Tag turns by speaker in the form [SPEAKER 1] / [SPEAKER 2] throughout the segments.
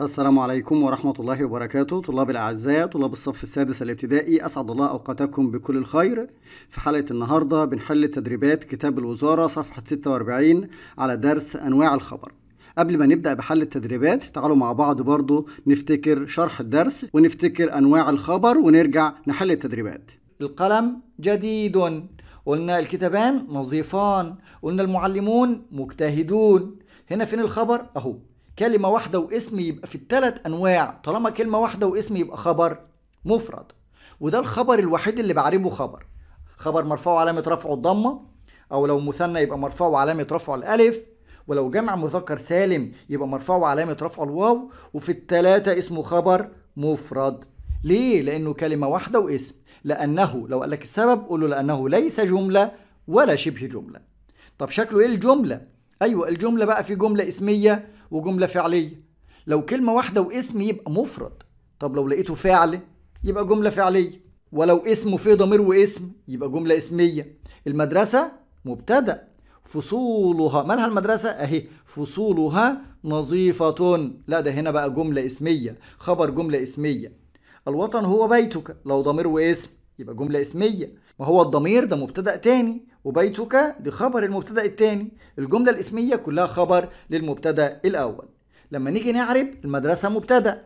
[SPEAKER 1] السلام عليكم ورحمة الله وبركاته طلاب الأعزاء طلاب الصف السادس الابتدائي أسعد الله أوقاتكم بكل الخير في حلقة النهاردة بنحل تدريبات كتاب الوزارة صفحة 46 على درس أنواع الخبر قبل ما نبدأ بحل التدريبات تعالوا مع بعض برضو نفتكر شرح الدرس ونفتكر أنواع الخبر ونرجع نحل التدريبات القلم جديد قلنا الكتابان نظيفان قلنا المعلمون مجتهدون هنا فين الخبر أهو كلمة واحدة واسم يبقى في الثلاث أنواع طالما كلمة واحدة واسم يبقى خبر مفرد وده الخبر الوحيد اللي بعربه خبر خبر مرفوع علامة رفعه الضمة أو لو مثنى يبقى مرفوع علامة رفعه الألف ولو جمع مذكر سالم يبقى مرفوع علامة رفعه الواو وفي التلاتة اسمه خبر مفرد ليه؟ لأنه كلمة واحدة واسم لأنه لو قال لك السبب قول له لأنه ليس جملة ولا شبه جملة طب شكله إيه الجملة؟ أيوة الجملة بقى في جملة اسمية وجملة فعلية لو كلمة واحدة واسم يبقى مفرد طب لو لقيته فعل يبقى جملة فعلية ولو اسم فيه ضمير واسم يبقى جملة اسمية المدرسة مبتدأ فصولها مالها المدرسة اهي فصولها نظيفة لا ده هنا بقى جملة اسمية خبر جملة اسمية الوطن هو بيتك لو ضمير واسم يبقى جملة اسمية ما هو الضمير ده مبتدأ تاني وبيتك دي خبر المبتدأ التاني الجملة الاسمية كلها خبر للمبتدأ الأول لما نيجي نعرب المدرسة مبتدأ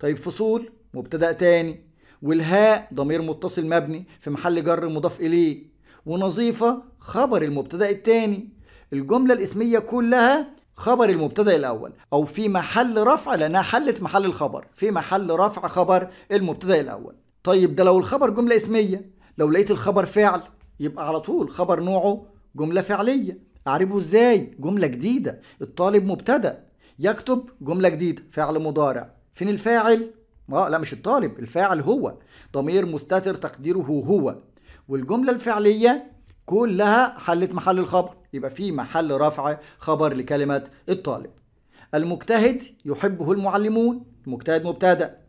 [SPEAKER 1] طيب فصول مبتدأ تاني والهاء ضمير متصل مبني في محل جر مضاف إليه ونظيفة خبر المبتدأ التاني الجملة الاسمية كلها خبر المبتدا الاول او في محل رفع لانها حلت محل الخبر في محل رفع خبر المبتدا الاول طيب ده لو الخبر جملة اسمية لو لقيت الخبر فعل يبقى على طول خبر نوعه جملة فعلية أعربه إزاي؟ جملة جديدة الطالب مبتدأ يكتب جملة جديدة فعل مضارع فين الفاعل؟ آه لا مش الطالب الفاعل هو ضمير مستتر تقديره هو والجملة الفعلية كلها حلت محل الخبر يبقى في محل رفع خبر لكلمة الطالب المجتهد يحبه المعلمون المجتهد مبتدأ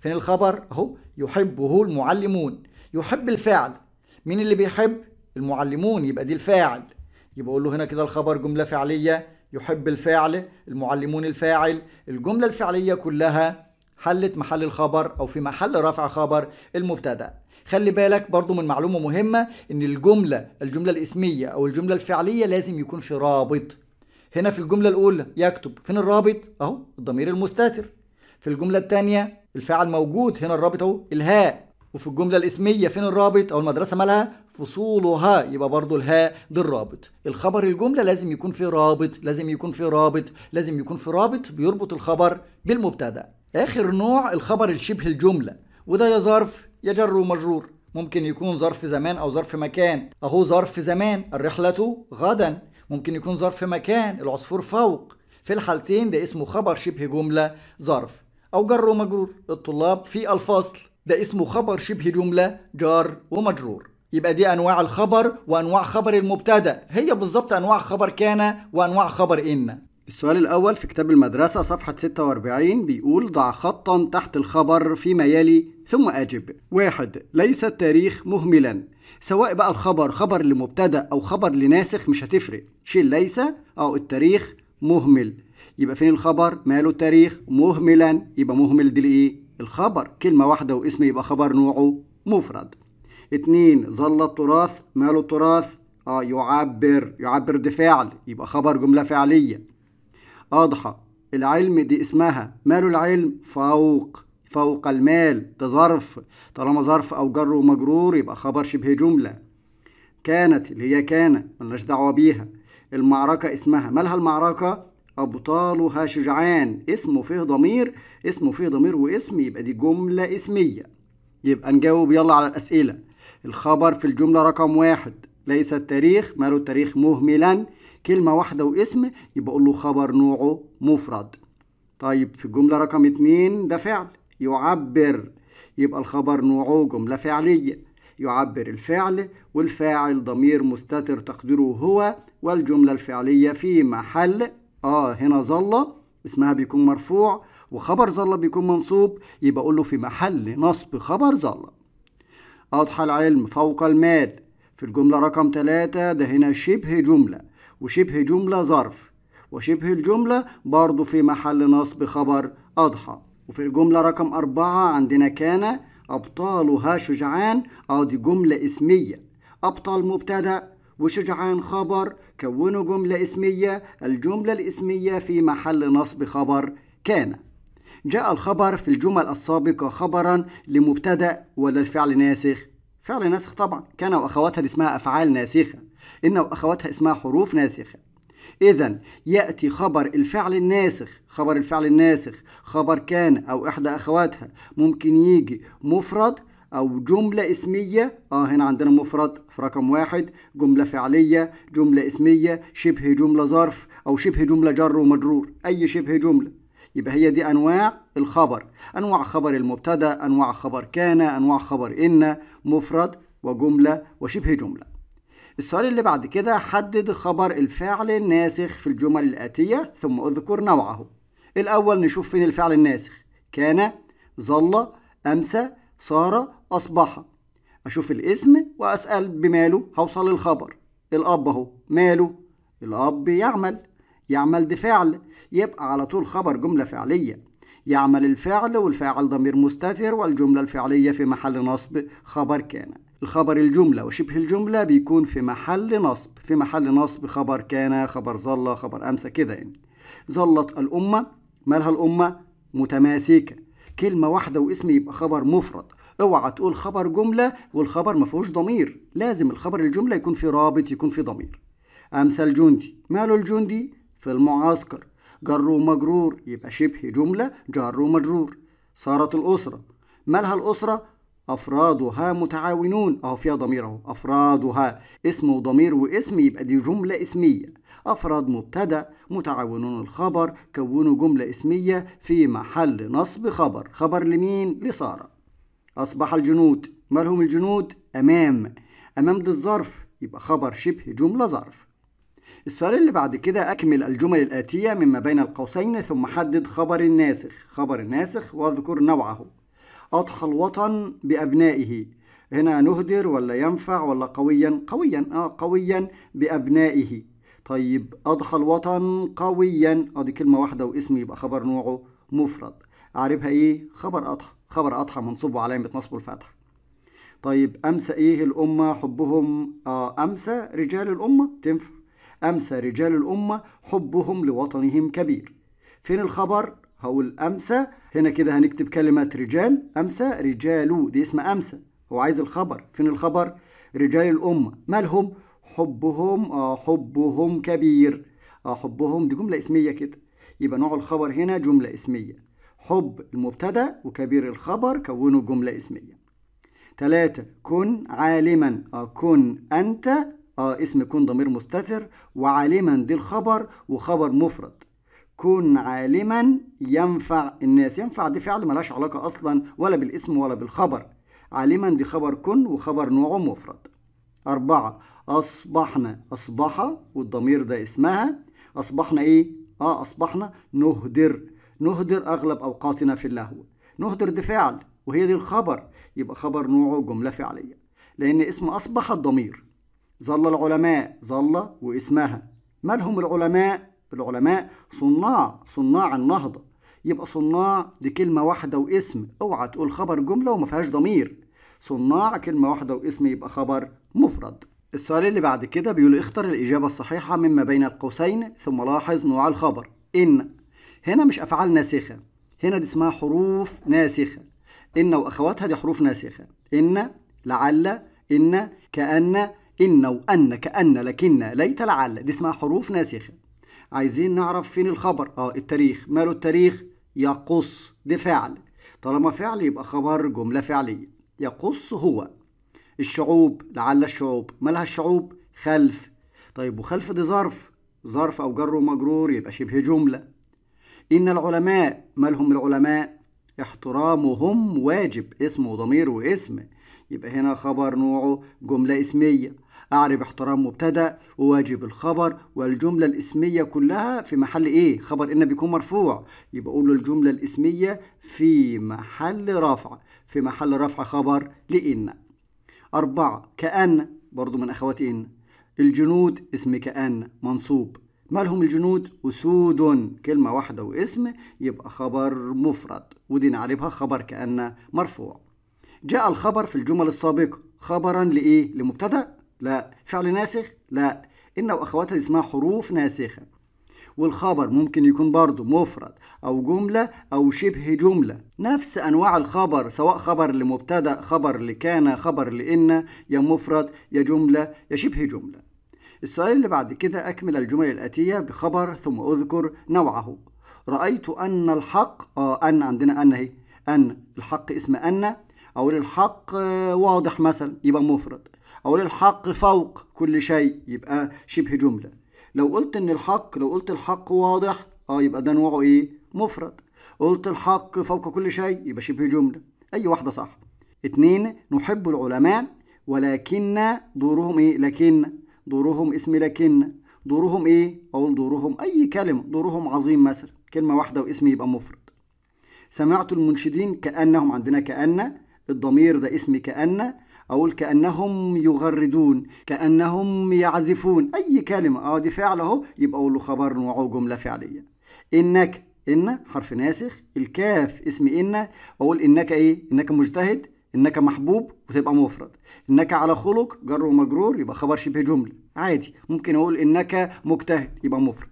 [SPEAKER 1] فين الخبر؟ أهو يحبه المعلمون يحب الفاعل مين اللي بيحب المعلمون يبقى دي الفاعل يبقى اقول له هنا كده الخبر جمله فعليه يحب الفاعل المعلمون الفاعل الجمله الفعليه كلها حلت محل الخبر او في محل رفع خبر المبتدا خلي بالك برضو من معلومه مهمه ان الجمله الجمله الاسميه او الجمله الفعليه لازم يكون في رابط هنا في الجمله الاولى يكتب فين الرابط اهو الضمير المستتر في الجملة الثانية الفاعل موجود هنا الرابط اهو الهاء وفي الجملة الاسمية فين الرابط أو المدرسة مالها فصولها يبقى برضو الهاء ده الرابط الخبر الجملة لازم يكون فيه رابط لازم يكون فيه رابط لازم يكون فيه رابط بيربط الخبر بالمبتدأ آخر نوع الخبر الشبه الجملة وده يا ظرف يا جر ومجرور ممكن يكون ظرف زمان أو ظرف مكان أهو ظرف زمان الرحلة غدا ممكن يكون ظرف مكان العصفور فوق في الحالتين ده اسمه خبر شبه جملة ظرف أو جر ومجرور الطلاب في الفصل ده اسمه خبر شبه جملة جار ومجرور يبقى دي أنواع الخبر وأنواع خبر المبتدأ هي بالظبط أنواع خبر كان وأنواع خبر إن السؤال الأول في كتاب المدرسة صفحة 46 بيقول ضع خطا تحت الخبر فيما يلي ثم أجب واحد ليس التاريخ مهملا سواء بقى الخبر خبر لمبتدأ أو خبر لناسخ مش هتفرق شيل ليس أو التاريخ مهمل يبقى فين الخبر ماله التاريخ مهملا يبقى مهمل دي الايه الخبر كلمة واحدة واسم يبقى خبر نوعه مفرد اتنين ظل التراث ماله التراث اه يعبر يعبر دي فعل يبقى خبر جملة فعلية أضحى العلم دي اسمها ماله العلم فوق فوق المال ده ظرف طالما ظرف أو جر ومجرور يبقى خبر شبه جملة كانت اللي هي كان ملناش دعوة بيها المعركة اسمها مالها المعركة أبطالها شجعان اسمه فيه ضمير اسمه فيه ضمير واسم يبقى دي جملة اسمية يبقى نجاوب يلا على الأسئلة الخبر في الجملة رقم واحد ليس التاريخ ماله التاريخ مهملا كلمة واحدة واسم يبقى أقول له خبر نوعه مفرد طيب في الجملة رقم اتنين ده فعل يعبر يبقى الخبر نوعه جملة فعلية يعبر الفعل والفاعل ضمير مستتر تقديره هو والجملة الفعلية في محل اه هنا ظل اسمها بيكون مرفوع وخبر ظل بيكون منصوب يبقى اقول له في محل نصب خبر ظل اضحى العلم فوق المال في الجملة رقم ثلاثة ده هنا شبه جملة وشبه جملة ظرف وشبه الجملة برضه في محل نصب خبر أضحى وفي الجملة رقم أربعة عندنا كان أبطالها شجعان أه دي جملة اسمية أبطال مبتدأ وشجعان خبر كونوا جملة اسمية الجملة الاسمية في محل نصب خبر كان جاء الخبر في الجمل السابقة خبرا لمبتدأ ولا الفعل ناسخ فعل ناسخ طبعا كان وأخواتها دي اسمها أفعال ناسخة إن وأخواتها اسمها حروف ناسخة إذا يأتي خبر الفعل الناسخ خبر الفعل الناسخ خبر كان أو إحدى أخواتها ممكن يجي مفرد أو جملة اسمية آه هنا عندنا مفرد في رقم واحد جملة فعلية جملة اسمية شبه جملة ظرف أو شبه جملة جر ومجرور أي شبه جملة يبقى هي دي أنواع الخبر أنواع خبر المبتدأ أنواع خبر كان أنواع خبر إن مفرد وجملة وشبه جملة السؤال اللي بعد كده حدد خبر الفعل الناسخ في الجمل الآتية ثم اذكر نوعه الأول نشوف فين الفعل الناسخ كان ظل أمسى صار أصبح أشوف الاسم وأسأل بماله هوصل الخبر الأب أهو ماله الأب يعمل يعمل دي فعل يبقى على طول خبر جملة فعلية يعمل الفعل والفاعل ضمير مستتر والجملة الفعلية في محل نصب خبر كان الخبر الجملة وشبه الجملة بيكون في محل نصب في محل نصب خبر كان خبر ظل خبر أمسى كده يعني ظلت الأمة مالها الأمة متماسكة كلمة واحدة واسم يبقى خبر مفرد اوعى تقول خبر جمله والخبر ما فيهوش ضمير لازم الخبر الجمله يكون في رابط يكون في ضمير امثل جندي ماله الجندي في المعسكر جر ومجرور يبقى شبه جمله جار ومجرور صارت الاسره مالها الاسره أفرادها متعاونون أهو فيها ضمير أهو أفرادها اسم وضمير واسم يبقى دي جملة اسمية أفراد مبتدأ متعاونون الخبر كونوا جملة اسمية في محل نصب خبر خبر لمين؟ لسارة أصبح الجنود مالهم الجنود أمام أمام ده الظرف يبقى خبر شبه جملة ظرف السؤال اللي بعد كده أكمل الجمل الآتية مما بين القوسين ثم حدد خبر الناسخ خبر الناسخ واذكر نوعه أضحى الوطن بأبنائه هنا نهدر ولا ينفع ولا قويا قويا آه قويا بأبنائه طيب أضحى الوطن قويا أدي آه، كلمة واحدة واسم يبقى خبر نوعه مفرد أعربها إيه خبر أضحى خبر أضحى منصوب وعلامة نصبه الفتحة طيب أمسى إيه الأمة حبهم آه أمسى رجال الأمة تنفع أمسى رجال الأمة حبهم لوطنهم كبير فين الخبر هقول أمسى هنا كده هنكتب كلمة رجال أمسى رجالو دي اسم أمسى هو عايز الخبر فين الخبر رجال الأمة مالهم حبهم آه حبهم كبير آه حبهم دي جملة اسمية كده يبقى نوع الخبر هنا جملة اسمية حب المبتدأ وكبير الخبر كونوا جملة اسمية ثلاثة كن عالما آه كن أنت آه اسم كن ضمير مستتر وعالما دي الخبر وخبر مفرد كن عالما ينفع الناس ينفع دي فعل ملاش علاقة أصلا ولا بالاسم ولا بالخبر عالما دي خبر كن وخبر نوعه مفرد أربعة أصبحنا أصبح والضمير ده اسمها أصبحنا إيه؟ آه أصبحنا نهدر نهدر أغلب أوقاتنا في اللهو نهدر دفاعل وهي دي الخبر يبقى خبر نوعه جملة فعلية لأن اسم أصبح الضمير ظل العلماء ظل واسمها لهم العلماء العلماء صناع صناع النهضة يبقى صناع دي كلمة واحدة واسم اوعى تقول خبر جملة وما فيهاش ضمير صناع كلمة واحدة واسم يبقى خبر مفرد السؤال اللي بعد كده بيقول اختر الإجابة الصحيحة مما بين القوسين ثم لاحظ نوع الخبر إن هنا مش أفعال ناسخة هنا دي اسمها حروف ناسخة إن وأخواتها دي حروف ناسخة إن لعل إن كأن إن وأن كأن لكن ليت لعل دي اسمها حروف ناسخة عايزين نعرف فين الخبر اه التاريخ ماله التاريخ يقص ده فعل طالما فعل يبقى خبر جملة فعلية يقص هو الشعوب لعل الشعوب مالها الشعوب خلف طيب وخلف دي ظرف ظرف أو جر ومجرور يبقى شبه جملة إن العلماء مالهم العلماء احترامهم واجب اسم وضمير واسم يبقى هنا خبر نوعه جملة اسمية أعرب احترام مبتدأ وواجب الخبر والجملة الاسمية كلها في محل إيه؟ خبر إن بيكون مرفوع يبقى أقول الجملة الاسمية في محل رفع في محل رفع خبر لإن أربعة كأن برضو من أخوات إن الجنود اسم كأن منصوب مالهم الجنود أسود كلمة واحدة واسم يبقى خبر مفرد ودي نعرفها خبر كأن مرفوع جاء الخبر في الجمل السابقة خبرا لإيه؟ لمبتدأ؟ لا فعل ناسخ؟ لا إن وأخواتها اسمها حروف ناسخة والخبر ممكن يكون برضه مفرد أو جملة أو شبه جملة نفس أنواع الخبر سواء خبر لمبتدأ خبر لكان خبر لإن يا مفرد يا جملة يا شبه جملة السؤال اللي بعد كده أكمل الجمل الآتية بخبر ثم أذكر نوعه رأيت أن الحق آه أن عندنا أن أهي أن الحق اسم أن أو الحق آه، واضح مثلا يبقى مفرد أو الحق فوق كل شيء يبقى شبه جملة لو قلت إن الحق لو قلت الحق واضح آه يبقى ده نوعه إيه مفرد قلت الحق فوق كل شيء يبقى شبه جملة أي واحدة صح اتنين نحب العلماء ولكن دورهم إيه لكن دورهم اسم لكن دورهم ايه اقول دورهم اي كلمه دورهم عظيم مثلا كلمه واحده واسم يبقى مفرد سمعت المنشدين كانهم عندنا كان الضمير ده اسم كان اقول كانهم يغردون كانهم يعزفون اي كلمه اه دي فعل اهو يبقى اقول له خبر نوعه جمله فعليه انك ان حرف ناسخ الكاف اسم ان اقول انك ايه انك مجتهد انك محبوب وتبقى مفرد انك على خلق جر ومجرور يبقى خبر شبه جمله عادي ممكن اقول انك مجتهد يبقى مفرد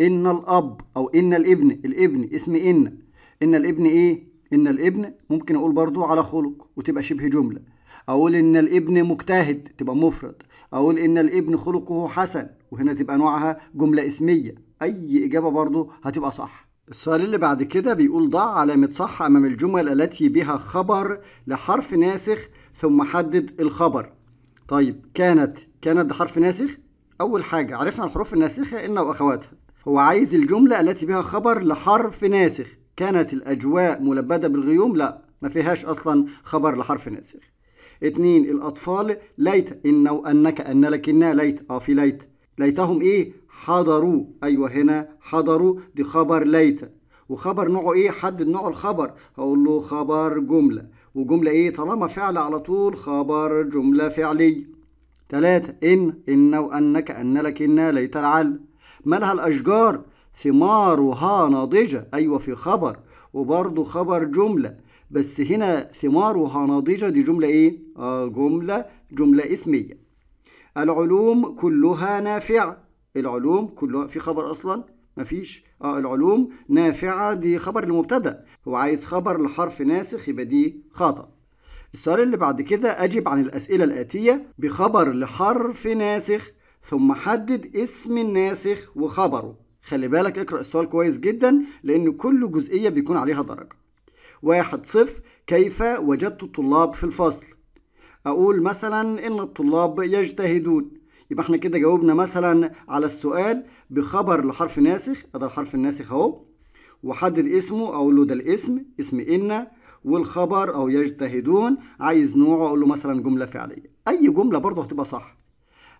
[SPEAKER 1] ان الاب او ان الابن الابن اسم ان ان الابن ايه ان الابن ممكن اقول برضو على خلق وتبقى شبه جمله اقول ان الابن مجتهد تبقى مفرد اقول ان الابن خلقه حسن وهنا تبقى نوعها جمله اسميه اي اجابه برضو هتبقى صح السؤال اللي بعد كده بيقول ضع علامة صح أمام الجمل التي بها خبر لحرف ناسخ ثم حدد الخبر طيب كانت كانت ده حرف ناسخ أول حاجة عرفنا الحروف الناسخة إن وأخواتها هو عايز الجملة التي بها خبر لحرف ناسخ كانت الأجواء ملبدة بالغيوم لا ما فيهاش أصلا خبر لحرف ناسخ اتنين الأطفال ليت إن وأنك أن لكن ليت أه في ليت ليتهم ايه حضروا ايوه هنا حضروا دي خبر ليت وخبر نوعه ايه حدد نوع الخبر هقول له خبر جمله وجمله ايه طالما فعل على طول خبر جمله فعليه ثلاثة إن إن وأنك أن لك إن ليت العل مالها الأشجار ثمارها ناضجة أيوة في خبر وبرضه خبر جملة بس هنا ثمارها ناضجة دي جملة إيه؟ آه جملة جملة اسمية العلوم كلها نافعة العلوم كلها في خبر أصلا مفيش اه العلوم نافعة دي خبر المبتدأ هو عايز خبر لحرف ناسخ يبقى دي خطأ السؤال اللي بعد كده أجب عن الأسئلة الآتية بخبر لحرف ناسخ ثم حدد اسم الناسخ وخبره خلي بالك اقرأ السؤال كويس جدا لأن كل جزئية بيكون عليها درجة واحد صفر كيف وجدت الطلاب في الفصل اقول مثلا ان الطلاب يجتهدون يبقى احنا كده جاوبنا مثلا على السؤال بخبر لحرف ناسخ ده الحرف الناسخ اهو وحدد اسمه اقول له ده الاسم اسم ان والخبر او يجتهدون عايز نوعه اقول له مثلا جمله فعليه اي جمله برضه هتبقى صح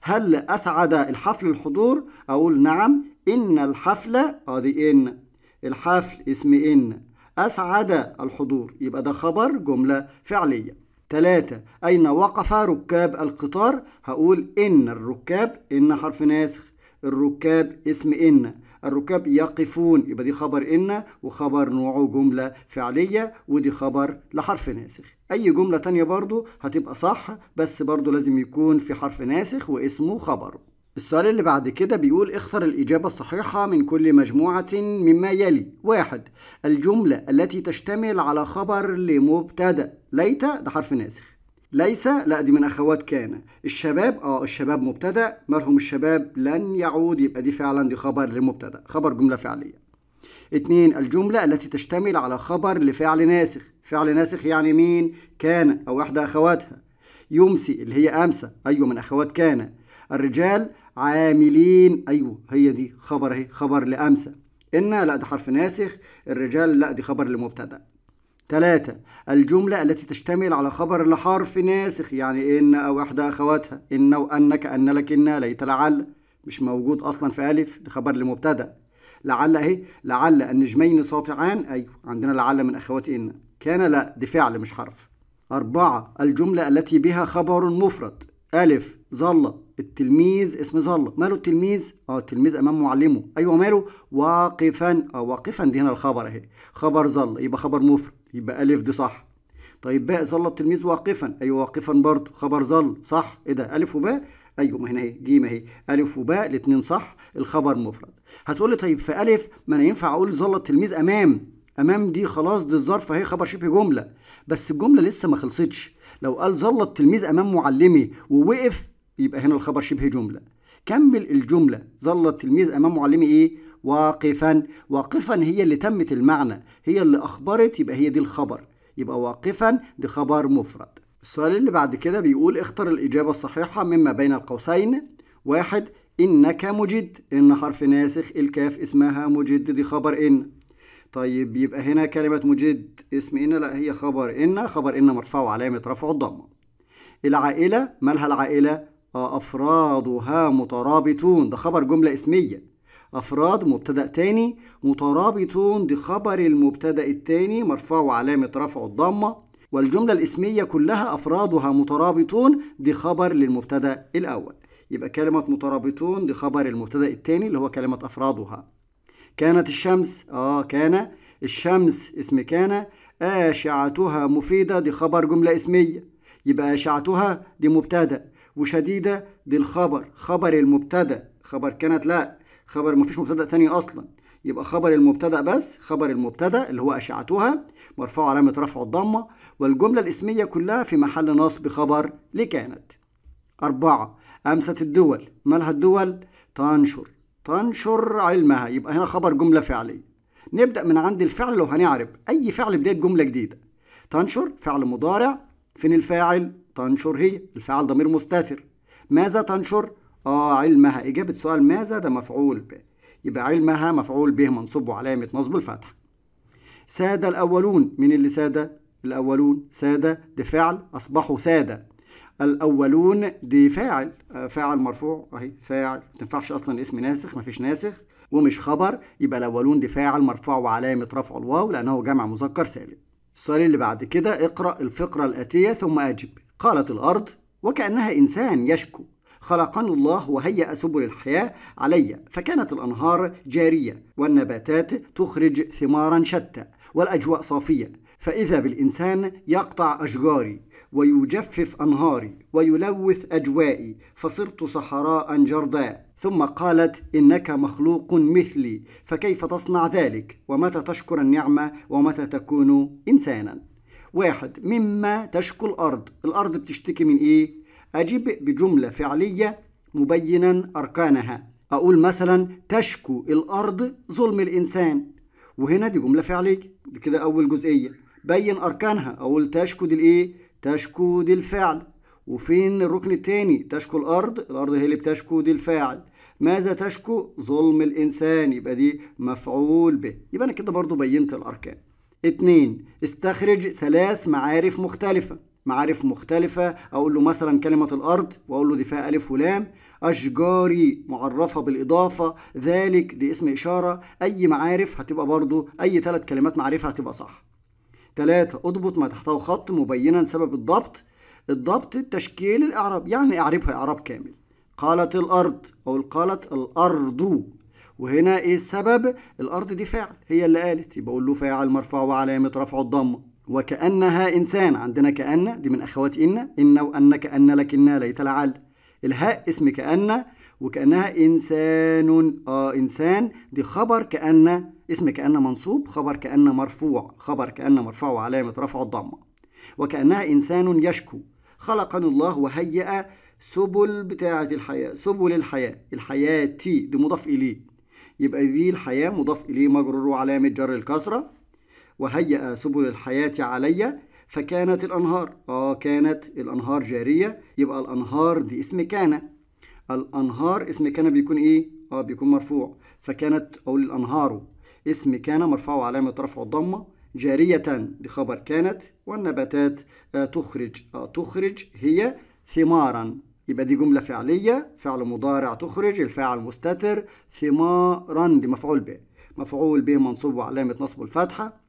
[SPEAKER 1] هل اسعد الحفل الحضور اقول نعم ان الحفل ادي ان الحفل اسم ان اسعد الحضور يبقى ده خبر جمله فعليه ثلاثة أين وقف ركاب القطار هقول إن الركاب إن حرف ناسخ الركاب اسم إن الركاب يقفون يبقى دي خبر إن وخبر نوعه جملة فعلية ودي خبر لحرف ناسخ أي جملة تانية برضو هتبقى صح بس برضو لازم يكون في حرف ناسخ واسمه خبره السؤال اللي بعد كده بيقول اختر الإجابة الصحيحة من كل مجموعة مما يلي واحد الجملة التي تشتمل على خبر لمبتدأ ليت ده حرف ناسخ ليس لا دي من أخوات كان الشباب اه الشباب مبتدأ مرهم الشباب لن يعود يبقى دي فعلا دي خبر لمبتدأ خبر جملة فعلية اتنين الجملة التي تشتمل على خبر لفعل ناسخ فعل ناسخ يعني مين كان أو إحدى أخواتها يمسي اللي هي أمسى أيوة من أخوات كان الرجال عاملين أيوه هي دي خبر أهي خبر لامسه إن لا ده حرف ناسخ الرجال لا دي خبر لمبتدأ ثلاثة الجملة التي تشتمل على خبر لحرف ناسخ يعني إن أو إحدى أخواتها إن وأنك أن لك إن ليت لعل مش موجود أصلا في ألف ده خبر لمبتدأ لعل أهي لعل النجمين ساطعان أيوه عندنا لعل من أخوات إن كان لا دي فعل مش حرف أربعة الجملة التي بها خبر مفرد ألف ظل التلميذ اسم ظل ماله التلميذ اه التلميذ امام معلمه ايوه ماله واقفا اه واقفا دي هنا الخبر اهي خبر ظل يبقى خبر مفرد يبقى الف دي صح طيب باء ظل التلميذ واقفا ايوه واقفا برضه خبر ظل صح ايه ده الف وباء ايوه ما هنا اهي جيم اهي الف وباء الاثنين صح الخبر مفرد هتقول لي طيب في الف ما انا ينفع اقول ظل التلميذ امام امام دي خلاص دي الظرف اهي خبر شبه جمله بس الجمله لسه ما خلصتش لو قال ظل التلميذ امام معلمي ووقف يبقى هنا الخبر شبه جملة كمل الجملة ظل التلميذ أمام معلمه إيه؟ واقفا واقفا هي اللي تمت المعنى هي اللي أخبرت يبقى هي دي الخبر يبقى واقفا دي خبر مفرد السؤال اللي بعد كده بيقول اختر الإجابة الصحيحة مما بين القوسين واحد إنك مجد إن حرف ناسخ الكاف اسمها مجد دي خبر إن طيب يبقى هنا كلمة مجد اسم إن لا هي خبر إن خبر إن مرفوع علامة رفعه الضمة العائلة مالها العائلة أفرادها مترابطون ده خبر جملة اسمية أفراد مبتدأ تاني مترابطون دي خبر المبتدأ التاني مرفوع علامة رفع الضمة والجملة الاسمية كلها أفرادها مترابطون دي خبر للمبتدأ الأول يبقى كلمة مترابطون دي خبر المبتدأ التاني اللي هو كلمة أفرادها كانت الشمس آه كان الشمس اسم كان أشعتها مفيدة دي خبر جملة اسمية يبقى أشعتها دي مبتدأ وشديدة دي الخبر خبر المبتدأ خبر كانت لا خبر مفيش مبتدأ تاني أصلا يبقى خبر المبتدأ بس خبر المبتدأ اللي هو أشعتها مرفوع علامة رفع الضمة والجملة الاسمية كلها في محل نصب خبر لكانت أربعة أمست الدول مالها الدول تنشر تنشر علمها يبقى هنا خبر جملة فعلية نبدأ من عند الفعل لو هنعرف أي فعل بداية جملة جديدة تنشر فعل مضارع فين الفاعل تنشر هي الفاعل ضمير مستتر ماذا تنشر اه علمها اجابه سؤال ماذا ده مفعول به يبقى علمها مفعول به منصوب وعلامه نصب الفتحه سادة الاولون مين اللي سادة؟ الاولون سادة دي فعل اصبحوا ساده الاولون دي فاعل آه، فاعل مرفوع اهي فاعل ما تنفعش اصلا اسم ناسخ ما فيش ناسخ ومش خبر يبقى الاولون دي فاعل مرفوع وعلامه رفع الواو لانه جمع مذكر سالم السؤال اللي بعد كده اقرأ الفقرة الآتية ثم أجب قالت الأرض وكأنها إنسان يشكو خلقني الله وهيأ سبل الحياة علي فكانت الأنهار جارية والنباتات تخرج ثمارا شتى والأجواء صافية فإذا بالإنسان يقطع أشجاري ويجفف أنهاري ويلوث أجوائي فصرت صحراء جرداء ثم قالت إنك مخلوق مثلي فكيف تصنع ذلك ومتى تشكر النعمة ومتى تكون إنسانا واحد مما تشكو الأرض الأرض بتشتكي من إيه؟ أجب بجملة فعلية مبينا أركانها أقول مثلا تشكو الأرض ظلم الإنسان وهنا دي جملة فعلية دي كده أول جزئية بين أركانها أقول تشكو دي الإيه؟ تشكو دي الفعل وفين الركن التاني تشكو الأرض الأرض هي اللي بتشكو دي الفاعل ماذا تشكو ظلم الإنسان يبقى دي مفعول به يبقى أنا كده برضو بينت الأركان اتنين استخرج ثلاث معارف مختلفة معارف مختلفة أقول له مثلا كلمة الأرض وأقول له دي فيها ألف ولام أشجاري معرفة بالإضافة ذلك دي اسم إشارة أي معارف هتبقى برضو أي ثلاث كلمات معرفة هتبقى صح ثلاثة اضبط ما تحته خط مبينا سبب الضبط الضبط التشكيل الإعراب يعني أعربها إعراب كامل قالت الأرض أو قالت الأرض وهنا إيه السبب الأرض دي فاعل هي اللي قالت يبقى أقول له فاعل مرفوع وعلامة رفعه الضمة وكأنها إنسان عندنا كأن دي من أخوات إن إن وأن كأن لكن ليت لعل الهاء اسم كأن وكأنها إنسان آه إنسان دي خبر كأن اسم كأن منصوب خبر كأن مرفوع خبر كأن مرفوع وعلامة رفعه الضمة وكأنها إنسان يشكو خلقني الله وهيأ سبل بتاعة الحياة سبل الحياة الحياة تي دي مضاف إليه يبقى دي الحياة مضاف إليه مجرور وعلامة جر الكسرة وهيأ سبل الحياة علي فكانت الأنهار آه كانت الأنهار جارية يبقى الأنهار دي اسم كان الأنهار اسم كان بيكون إيه؟ آه بيكون مرفوع فكانت أقول الأنهار اسم كان مرفوع وعلامة رفع الضمة جارية لخبر كانت والنباتات آه، تخرج آه، تخرج هي ثمارا يبقى دي جملة فعلية فعل مضارع تخرج الفاعل مستتر ثمارا دي مفعول به مفعول به منصوب وعلامة نصب الفتحة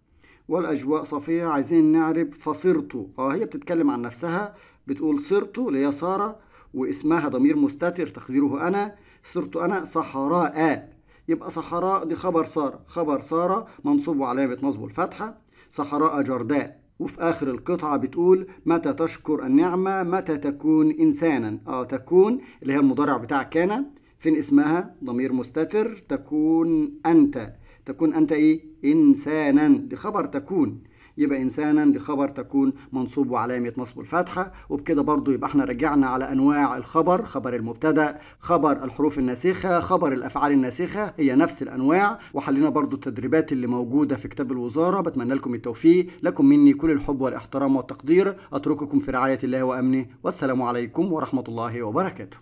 [SPEAKER 1] والأجواء صافية عايزين نعرف فصرت اه هي بتتكلم عن نفسها بتقول صرت اللي هي سارة واسمها ضمير مستتر تقديره أنا صرت أنا صحراء يبقى صحراء دي خبر سارة خبر سارة منصوب وعلامة نصب الفتحة صحراء جرداء وفي آخر القطعة بتقول متى تشكر النعمة متى تكون إنسانا أو آه، تكون اللي هي المضارع بتاع كان فين اسمها ضمير مستتر تكون أنت تكون أنت إيه إنسانا دي خبر تكون يبقى إنسانا دي خبر تكون منصوب وعلامه نصبه الفتحة وبكده برضو يبقى احنا رجعنا على أنواع الخبر خبر المبتدأ خبر الحروف الناسخة خبر الأفعال الناسخة هي نفس الأنواع وحلينا برضو التدريبات اللي موجودة في كتاب الوزارة بتمنى لكم التوفيق لكم مني كل الحب والاحترام والتقدير أترككم في رعاية الله وأمنه والسلام عليكم ورحمة الله وبركاته